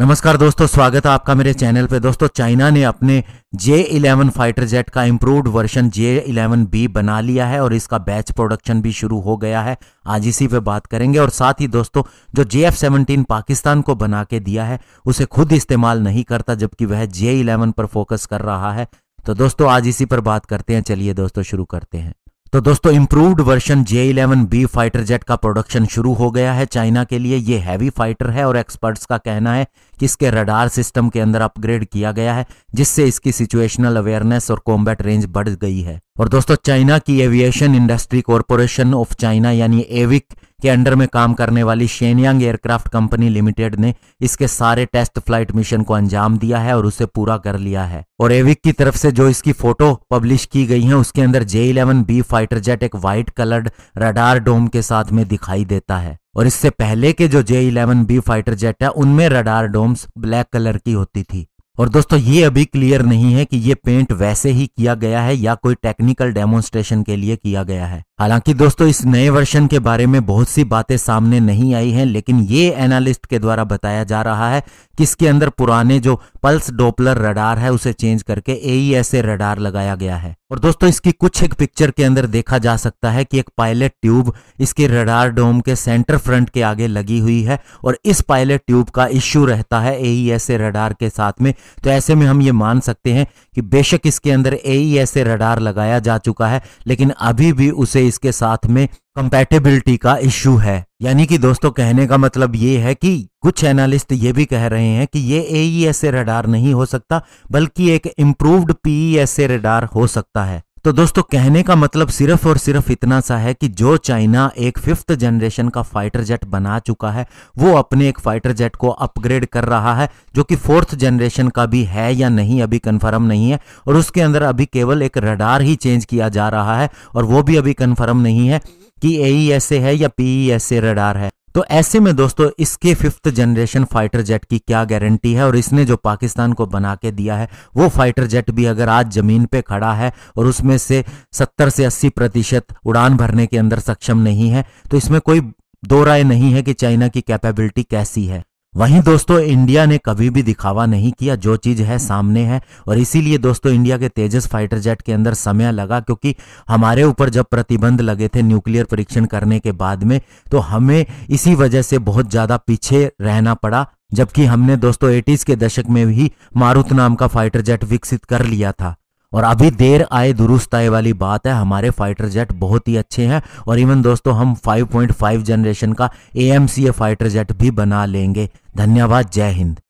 नमस्कार दोस्तों स्वागत है आपका मेरे चैनल पे दोस्तों चाइना ने अपने जे इलेवन फाइटर जेट का improved version J eleven B बना लिया है और इसका बैच प्रोडक्शन भी शुरू हो गया है आज इसी पे बात करेंगे और साथ ही दोस्तों जो जे एफ सेवनटीन पाकिस्तान को बना के दिया है उसे खुद इस्तेमाल नहीं करता जबकि वह जे इलेवन पर फोकस कर रहा है तो दोस्तों आज इसी पर बात करते हैं चलिए दोस्तों शुरू करते हैं तो दोस्तों improved version J eleven B fighter jet का प्रोडक्शन शुरू हो गया है चाइना के लिए ये हैवी फाइटर है और एक्सपर्ट्स का कहना है कि इसके रडार सिस्टम के अंदर अपग्रेड किया गया है जिससे इसकी सिचुएशनल अवेयरनेस और कॉम्बैट रेंज बढ़ गई है और दोस्तों चाइना की aviation industry corporation of China यानी एविक के अंडर में काम करने वाली शेनयांग एयरक्राफ्ट कंपनी लिमिटेड ने इसके सारे टेस्ट फ्लाइट मिशन को अंजाम दिया है और उसे पूरा कर लिया है और एविक की तरफ से जो इसकी फोटो पब्लिश की गई है उसके अंदर J eleven B fighter jet एक व्हाइट कलर्ड रडार डोम के साथ में दिखाई देता है और इससे पहले के जो J eleven B fighter jet है उनमें रडार डोम्स ब्लैक कलर की होती थी और दोस्तों ये अभी क्लियर नहीं है कि ये पेंट वैसे ही किया गया है या कोई टेक्निकल डेमोन्स्ट्रेशन के लिए किया गया है हालांकि दोस्तों इस नए वर्षन के बारे में बहुत सी बातें सामने नहीं आई हैं लेकिन ये एनालिस्ट के द्वारा बताया जा रहा है कि इसके अंदर पुराने जो पल्स डोपलर रडार है उसे चेंज करके एईएसए e रडार लगाया गया है और दोस्तों इसकी कुछ एक पिक्चर के अंदर देखा जा सकता है कि एक पायलट ट्यूब इसके रडार डोम के सेंटर फ्रंट के आगे लगी हुई है और इस पायलट ट्यूब का इश्यू रहता है एईएसए e रडार के साथ में तो ऐसे में हम ये मान सकते हैं कि बेशक इसके अंदर एईएसए e रडार लगाया जा चुका है लेकिन अभी भी उसे इसके साथ में कंपेटेबिलिटी का इश्यू है यानी कि दोस्तों कहने का मतलब ये है कि कुछ एनालिस्ट ये भी कह रहे हैं कि ये एईएसए रडार e नहीं हो सकता बल्कि एक इम्प्रूव्ड पीईएसए रडार हो सकता है तो दोस्तों कहने का मतलब सिर्फ और सिर्फ इतना सा है कि जो चाइना एक फिफ्थ जनरेशन का फाइटर जेट बना चुका है वो अपने एक फाइटर जेट को अपग्रेड कर रहा है जो कि फोर्थ जनरेशन का भी है या नहीं अभी कंफर्म नहीं है और उसके अंदर अभी केवल एक रडार ही चेंज किया जा रहा है और वो भी अभी कंफर्म नहीं है कि ए से e है या पी ए रडार है तो ऐसे में दोस्तों इसके फिफ्थ जनरेशन फाइटर जेट की क्या गारंटी है और इसने जो पाकिस्तान को बना के दिया है वो फाइटर जेट भी अगर आज जमीन पे खड़ा है और उसमें से 70 से 80 प्रतिशत उड़ान भरने के अंदर सक्षम नहीं है तो इसमें कोई दो राय नहीं है कि चाइना की कैपेबिलिटी कैसी है वहीं दोस्तों इंडिया ने कभी भी दिखावा नहीं किया जो चीज है सामने है और इसीलिए दोस्तों इंडिया के तेजस फाइटर जेट के अंदर समय लगा क्योंकि हमारे ऊपर जब प्रतिबंध लगे थे न्यूक्लियर परीक्षण करने के बाद में तो हमें इसी वजह से बहुत ज्यादा पीछे रहना पड़ा जबकि हमने दोस्तों एटीज के दशक में भी मारुत नाम का फाइटर जेट विकसित कर लिया था और अभी देर आए दुरुस्त आए वाली बात है हमारे फाइटर जेट बहुत ही अच्छे हैं और इवन दोस्तों हम 5.5 जनरेशन का ए फाइटर जेट भी बना लेंगे धन्यवाद जय हिंद